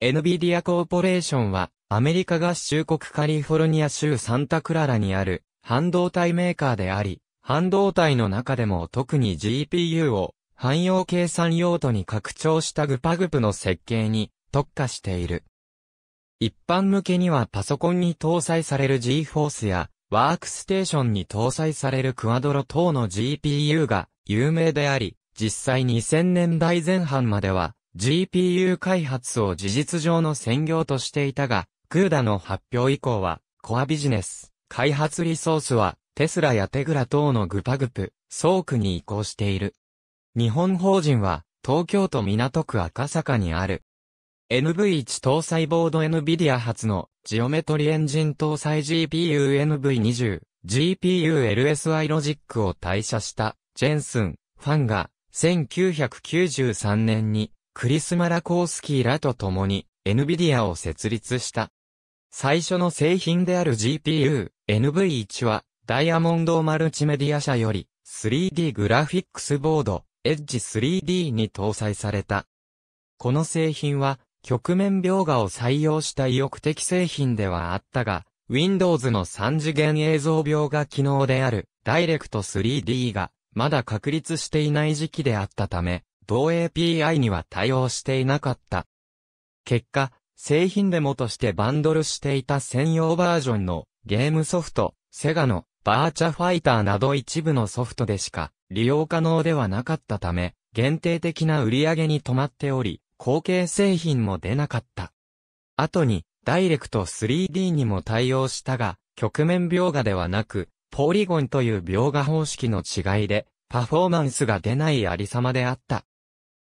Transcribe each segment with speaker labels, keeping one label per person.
Speaker 1: NVIDIA コーポレーションは、アメリカ合衆国カリフォルニア州サンタクララにある、半導体メーカーであり、半導体の中でも特に GPU を、汎用計算用途に拡張したグパグプの設計に特化している。一般向けにはパソコンに搭載される GForce や、ワークステーションに搭載されるクワドロ等の GPU が有名であり、実際2000年代前半までは GPU 開発を事実上の専業としていたが、クーダの発表以降は、コアビジネス、開発リソースは、テスラやテグラ等のグパグプ、ソークに移行している。日本法人は、東京都港区赤坂にある。NV1 搭載ボード NVIDIA 初のジオメトリエンジン搭載 GPU-NV20、GPU-LSI ロジックを退社したジェンスン、ファンが1993年にクリス・マラコースキーらと共に NVIDIA を設立した。最初の製品である GPU、NV1 は、ダイヤモンドマルチメディア社より、3D グラフィックスボード、Edge 3D に搭載された。この製品は、曲面描画を採用した意欲的製品ではあったが、Windows の3次元映像描画機能である Direct 3D がまだ確立していない時期であったため、同 API には対応していなかった。結果、製品デモとしてバンドルしていた専用バージョンのゲームソフト、セガのバーチャファイターなど一部のソフトでしか利用可能ではなかったため、限定的な売り上げに止まっており、後継製品も出なかった。後に、ダイレクト 3D にも対応したが、局面描画ではなく、ポリゴンという描画方式の違いで、パフォーマンスが出ないありさまであった。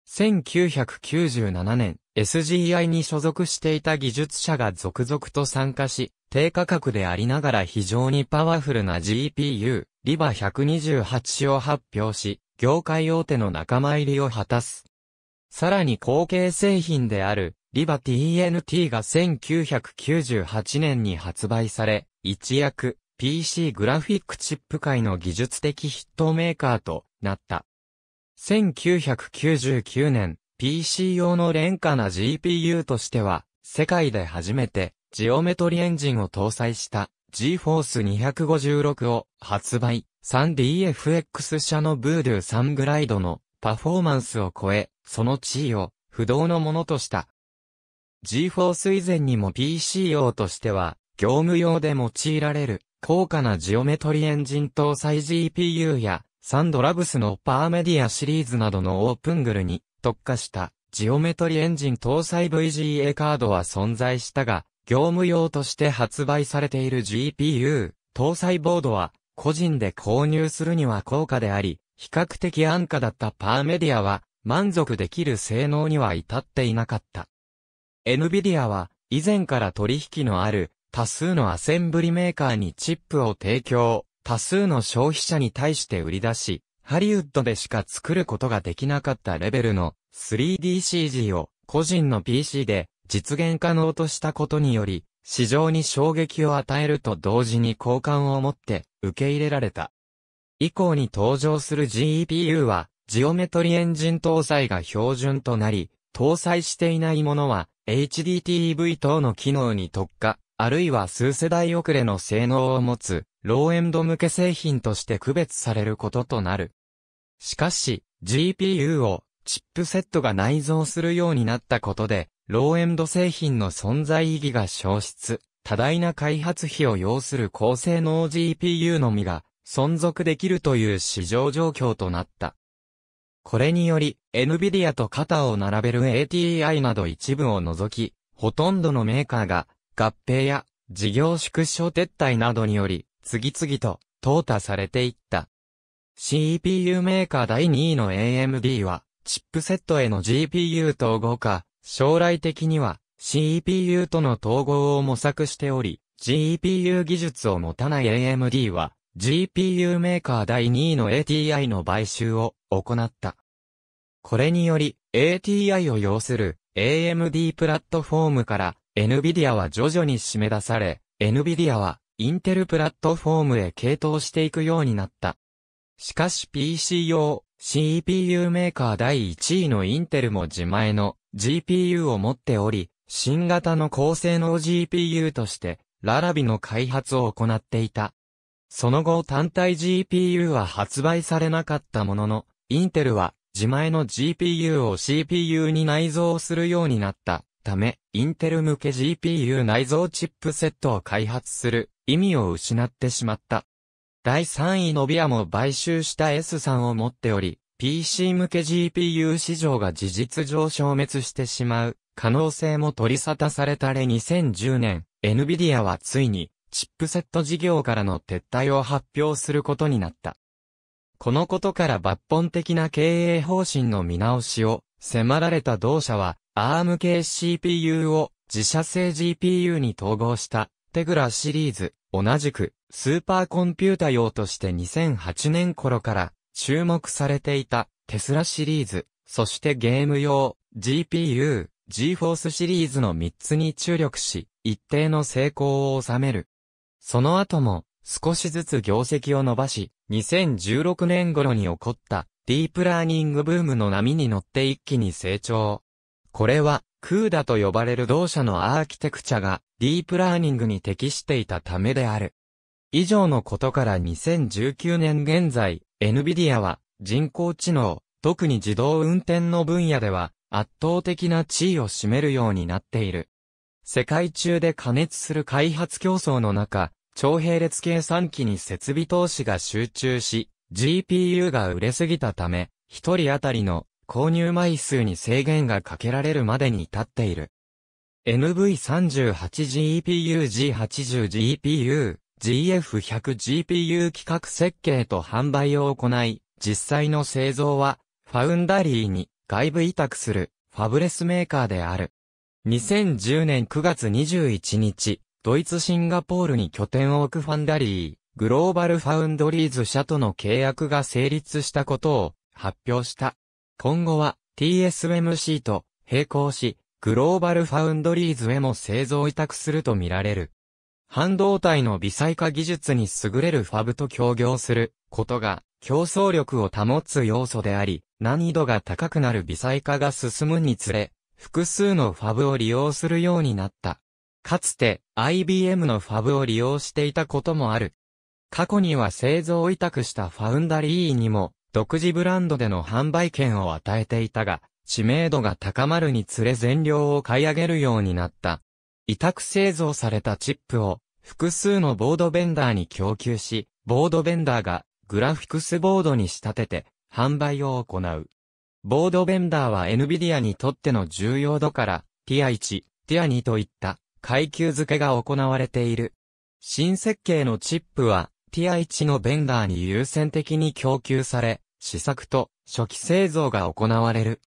Speaker 1: 1997年、SGI に所属していた技術者が続々と参加し、低価格でありながら非常にパワフルな GPU、リバ128を発表し、業界大手の仲間入りを果たす。さらに後継製品である、リバ TNT が1998年に発売され、一躍、PC グラフィックチップ界の技術的ヒットメーカーとなった。1999年、PC 用の廉価な GPU としては、世界で初めて、ジオメトリエンジンを搭載した GForce 256を発売、3DFX 社のブードゥングライドのパフォーマンスを超え、その地位を不動のものとした。GForce 以前にも PC 用としては、業務用で用いられる高価なジオメトリエンジン搭載 GPU やサンドラブスのパーメディアシリーズなどのオープングルに特化したジオメトリエンジン搭載 VGA カードは存在したが、業務用として発売されている GPU 搭載ボードは個人で購入するには高価であり、比較的安価だったパーメディアは満足できる性能には至っていなかった。NVIDIA は以前から取引のある多数のアセンブリメーカーにチップを提供。多数の消費者に対して売り出し、ハリウッドでしか作ることができなかったレベルの 3DCG を個人の PC で実現可能としたことにより、市場に衝撃を与えると同時に好感を持って受け入れられた。以降に登場する GEPU は、ジオメトリエンジン搭載が標準となり、搭載していないものは、HDTV 等の機能に特化、あるいは数世代遅れの性能を持つ、ローエンド向け製品として区別されることとなる。しかし、GPU をチップセットが内蔵するようになったことで、ローエンド製品の存在意義が消失、多大な開発費を要する高性能 GPU のみが存続できるという市場状況となった。これにより、NVIDIA と肩を並べる ATI など一部を除き、ほとんどのメーカーが合併や事業縮小撤退などにより、次々と、淘汰されていった。CPU メーカー第2位の AMD は、チップセットへの GPU 統合化、将来的には CPU との統合を模索しており、GPU 技術を持たない AMD は、GPU メーカー第2位の ATI の買収を行った。これにより、ATI を要する AMD プラットフォームから NVIDIA は徐々に締め出され、NVIDIA はインテルプラットフォームへ傾倒していくようになった。しかし PC 用 CPU メーカー第1位のインテルも自前の GPU を持っており、新型の高性能 GPU としてララビの開発を行っていた。その後単体 GPU は発売されなかったものの、インテルは自前の GPU を CPU に内蔵するようになったため、インテル向け GPU 内蔵チップセットを開発する意味を失ってしまった。第3位のビアも買収した S3 を持っており、PC 向け GPU 市場が事実上消滅してしまう可能性も取り沙汰されたれ2010年、NVIDIA はついにチップセット事業からの撤退を発表することになった。このことから抜本的な経営方針の見直しを迫られた同社は ARM 系 CPU を自社製 GPU に統合したテグラシリーズ同じく、スーパーコンピュータ用として2008年頃から注目されていたテスラシリーズ、そしてゲーム用 GPU、GForce シリーズの3つに注力し、一定の成功を収める。その後も少しずつ業績を伸ばし、2016年頃に起こったディープラーニングブームの波に乗って一気に成長。これは、クーダと呼ばれる同社のアーキテクチャがディープラーニングに適していたためである。以上のことから2019年現在、NVIDIA は人工知能、特に自動運転の分野では圧倒的な地位を占めるようになっている。世界中で加熱する開発競争の中、超並列計算機に設備投資が集中し、GPU が売れすぎたため、一人当たりの購入枚数に制限がかけられるまでに至っている。NV38GPU-G80GPU、GF100GPU 企画設計と販売を行い、実際の製造は、ファウンダリーに外部委託する、ファブレスメーカーである。2010年9月21日、ドイツシンガポールに拠点を置くファンダリー、グローバルファウンドリーズ社との契約が成立したことを発表した。今後は TSMC と並行し、グローバルファウンドリーズへも製造委託するとみられる。半導体の微細化技術に優れるファブと協業することが競争力を保つ要素であり、難易度が高くなる微細化が進むにつれ、複数のファブを利用するようになった。かつて IBM のファブを利用していたこともある。過去には製造委託したファウンダリーにも独自ブランドでの販売権を与えていたが、知名度が高まるにつれ全量を買い上げるようになった。委託製造されたチップを複数のボードベンダーに供給し、ボードベンダーがグラフィクスボードに仕立てて販売を行う。ボードベンダーは NVIDIA にとっての重要度から、ティア1、ティア2といった階級付けが行われている。新設計のチップは、ティア1のベンダーに優先的に供給され、試作と初期製造が行われる。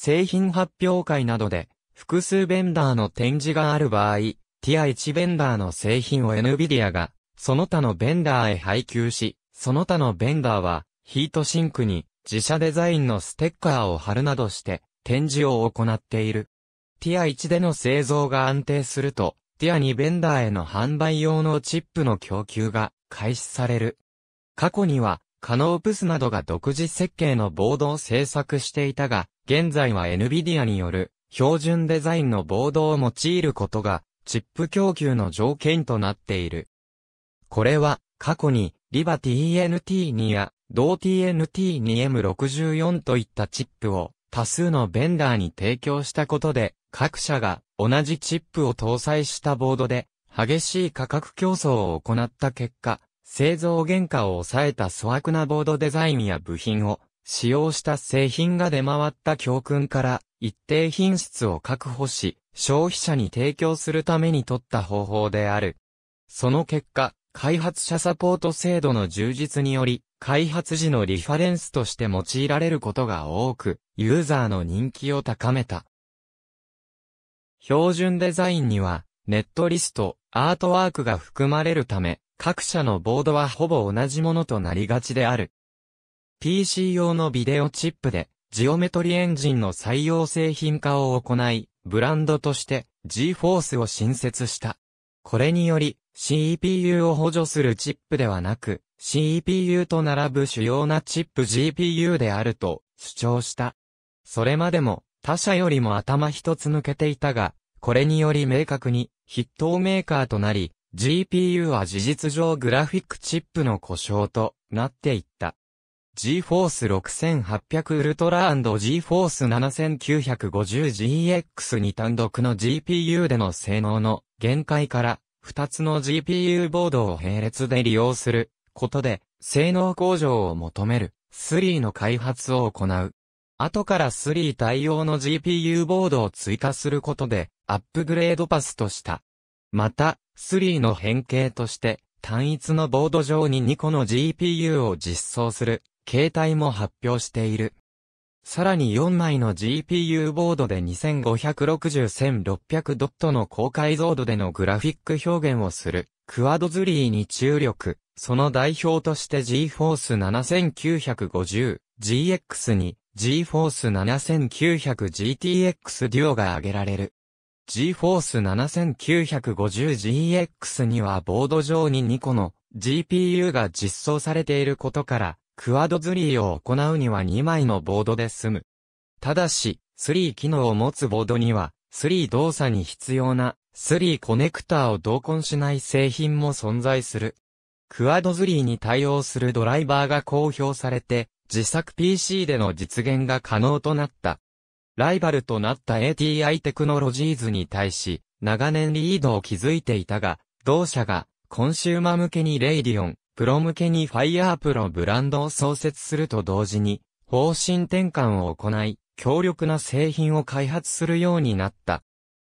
Speaker 1: 製品発表会などで、複数ベンダーの展示がある場合、ティア1ベンダーの製品を NVIDIA が、その他のベンダーへ配給し、その他のベンダーは、ヒートシンクに自社デザインのステッカーを貼るなどして展示を行っている。ティア1での製造が安定すると、ティア2ベンダーへの販売用のチップの供給が開始される。過去には、カノープスなどが独自設計のボードを製作していたが、現在は NVIDIA による標準デザインのボードを用いることがチップ供給の条件となっている。これは過去にリバ TNT2 や同 TNT2M64 といったチップを多数のベンダーに提供したことで各社が同じチップを搭載したボードで激しい価格競争を行った結果、製造原価を抑えた粗悪なボードデザインや部品を使用した製品が出回った教訓から一定品質を確保し、消費者に提供するために取った方法である。その結果、開発者サポート制度の充実により、開発時のリファレンスとして用いられることが多く、ユーザーの人気を高めた。標準デザインには、ネットリスト、アートワークが含まれるため、各社のボードはほぼ同じものとなりがちである。PC 用のビデオチップで、ジオメトリエンジンの採用製品化を行い、ブランドとして GForce を新設した。これにより、CPU を補助するチップではなく、CPU と並ぶ主要なチップ GPU であると主張した。それまでも他社よりも頭一つ抜けていたが、これにより明確に筆頭メーカーとなり、GPU は事実上グラフィックチップの故障となっていった。GForce 6800 Ultra&GForce 7950GX に単独の GPU での性能の限界から2つの GPU ボードを並列で利用することで性能向上を求める3の開発を行う。後から3対応の GPU ボードを追加することでアップグレードパスとした。また、3の変形として単一のボード上に2個の GPU を実装する携帯も発表している。さらに4枚の GPU ボードで2560-1600ドットの高解像度でのグラフィック表現をする、クワドズリーに注力。その代表として GForce 7950、GX に GForce 7900 GTX デュオが挙げられる。GForce 7950 GX にはボード上に2個の GPU が実装されていることから、クワドズリーを行うには2枚のボードで済む。ただし、スリー機能を持つボードには、スリー動作に必要な、スリーコネクターを同梱しない製品も存在する。クワドズリーに対応するドライバーが公表されて、自作 PC での実現が可能となった。ライバルとなった ATI テクノロジーズに対し、長年リードを築いていたが、同社が、コンシューマ向けにレイディオン、プロ向けにファイ e ープロブランドを創設すると同時に、方針転換を行い、強力な製品を開発するようになった。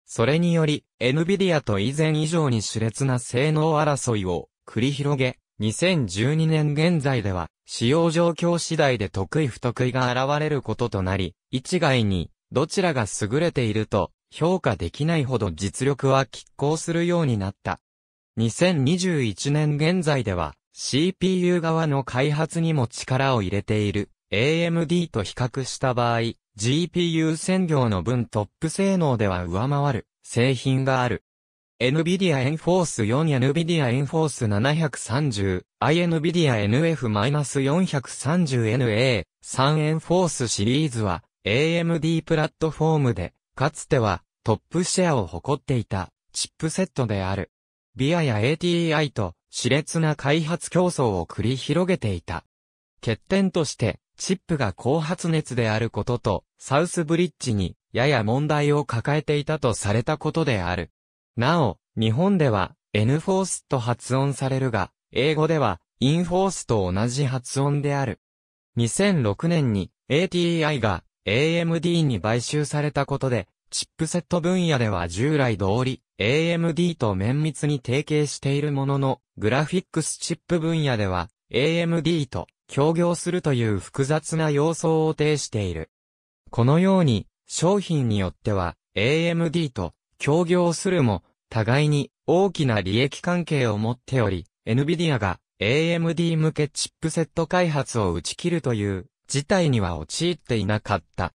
Speaker 1: それにより、NVIDIA と以前以上に熾烈な性能争いを繰り広げ、2012年現在では、使用状況次第で得意不得意が現れることとなり、一概に、どちらが優れていると、評価できないほど実力は拮抗するようになった。2021年現在では、CPU 側の開発にも力を入れている AMD と比較した場合、GPU 専業の分トップ性能では上回る製品がある。NVIDIA Enforce 4や NVIDIA Enforce 730、iNVIDIA NF-430NA3 Enforce シリーズは AMD プラットフォームで、かつてはトップシェアを誇っていたチップセットである。ビアや ATI と熾烈な開発競争を繰り広げていた。欠点として、チップが高発熱であることと、サウスブリッジに、やや問題を抱えていたとされたことである。なお、日本では、エヌフォースと発音されるが、英語では、インフォースと同じ発音である。2006年に ATI が AMD に買収されたことでチップセット分野では従来通り、AMD と綿密に提携しているものの、グラフィックスチップ分野では、AMD と協業するという複雑な要素を呈している。このように、商品によっては、AMD と協業するも、互いに大きな利益関係を持っており、NVIDIA が AMD 向けチップセット開発を打ち切るという事態には陥っていなかった。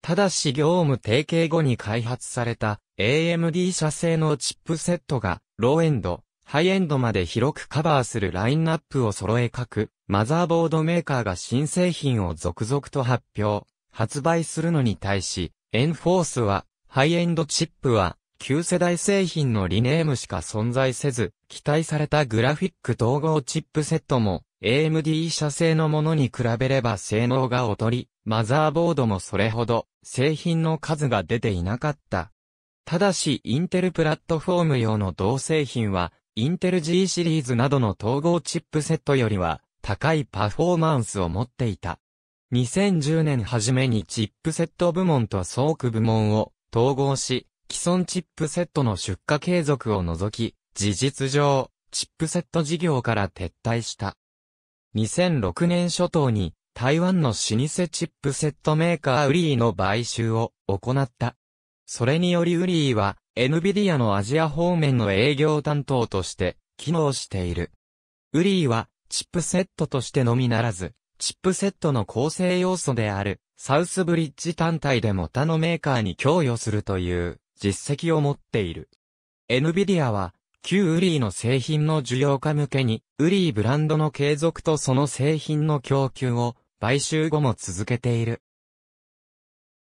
Speaker 1: ただし業務提携後に開発された AMD 社製のチップセットがローエンド、ハイエンドまで広くカバーするラインナップを揃え各マザーボードメーカーが新製品を続々と発表、発売するのに対し、エンフォースはハイエンドチップは旧世代製品のリネームしか存在せず、期待されたグラフィック統合チップセットも AMD 社製のものに比べれば性能が劣り、マザーボードもそれほど製品の数が出ていなかった。ただし、インテルプラットフォーム用の同製品は、インテル G シリーズなどの統合チップセットよりは、高いパフォーマンスを持っていた。2010年初めにチップセット部門とソーク部門を統合し、既存チップセットの出荷継続を除き、事実上、チップセット事業から撤退した。2006年初頭に、台湾の老舗チップセットメーカーウリーの買収を行った。それによりウリーは、NVIDIA のアジア方面の営業担当として、機能している。ウリーは、チップセットとしてのみならず、チップセットの構成要素である、サウスブリッジ単体でも他のメーカーに供与するという、実績を持っている。NVIDIA は、旧ウリーの製品の需要化向けに、ウリーブランドの継続とその製品の供給を、買収後も続けている。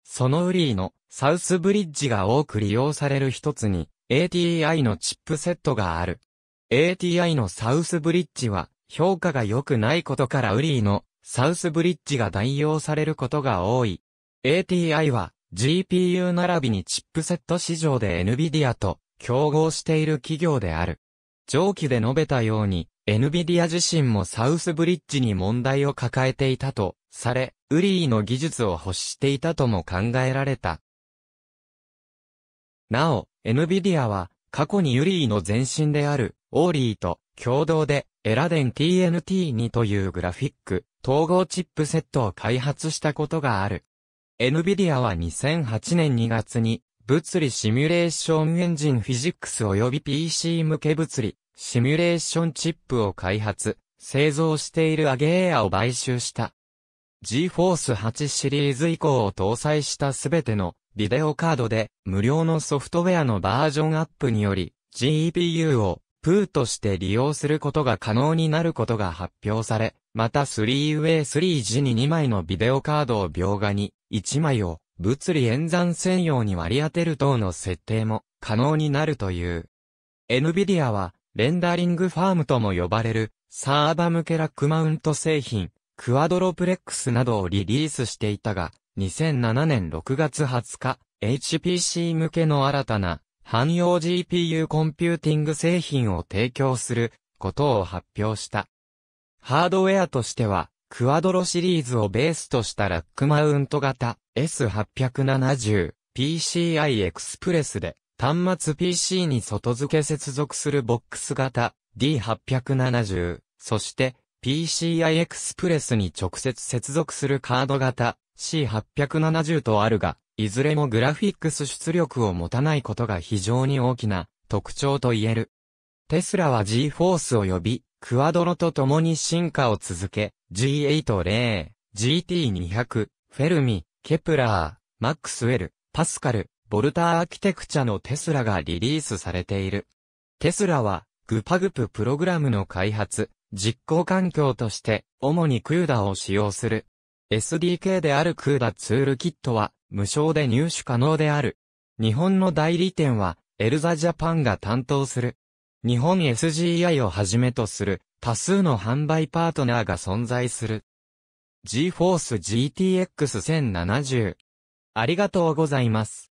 Speaker 1: そのウリーのサウスブリッジが多く利用される一つに ATI のチップセットがある。ATI のサウスブリッジは評価が良くないことからウリーのサウスブリッジが代用されることが多い。ATI は GPU 並びにチップセット市場で NVIDIA と競合している企業である。上記で述べたように、NVIDIA 自身もサウスブリッジに問題を抱えていたとされ、ウリーの技術を欲していたとも考えられた。なお、NVIDIA は過去にウリーの前身であるオーリーと共同でエラデン TNT2 というグラフィック統合チップセットを開発したことがある。NVIDIA は2008年2月に、物理シミュレーションエンジンフィジックス及び PC 向け物理、シミュレーションチップを開発、製造しているアゲエアを買収した。GForce 8シリーズ以降を搭載したすべてのビデオカードで無料のソフトウェアのバージョンアップにより GPU をプーとして利用することが可能になることが発表され、また 3way3G に2枚のビデオカードを描画に1枚を物理演算専用に割り当てる等の設定も可能になるという。NVIDIA は、レンダリングファームとも呼ばれる、サーバ向けラックマウント製品、クワドロプレックスなどをリリースしていたが、2007年6月20日、HPC 向けの新たな、汎用 GPU コンピューティング製品を提供することを発表した。ハードウェアとしては、クアドロシリーズをベースとしたラックマウント型 S870 PCI エクスプレスで端末 PC に外付け接続するボックス型 D870 そして PCI エクスプレスに直接接続するカード型 C870 とあるがいずれもグラフィックス出力を持たないことが非常に大きな特徴と言える。テスラは G-Force を呼びクワドロと共に進化を続け、G80、GT200、フェルミ、ケプラー、マックスウェル、パスカル、ボルターアーキテクチャのテスラがリリースされている。テスラは、グパグププログラムの開発、実行環境として、主にクーダを使用する。SDK であるクーダツールキットは、無償で入手可能である。日本の代理店は、エルザジャパンが担当する。日本 SGI をはじめとする多数の販売パートナーが存在する。GForce GTX 1070。ありがとうございます。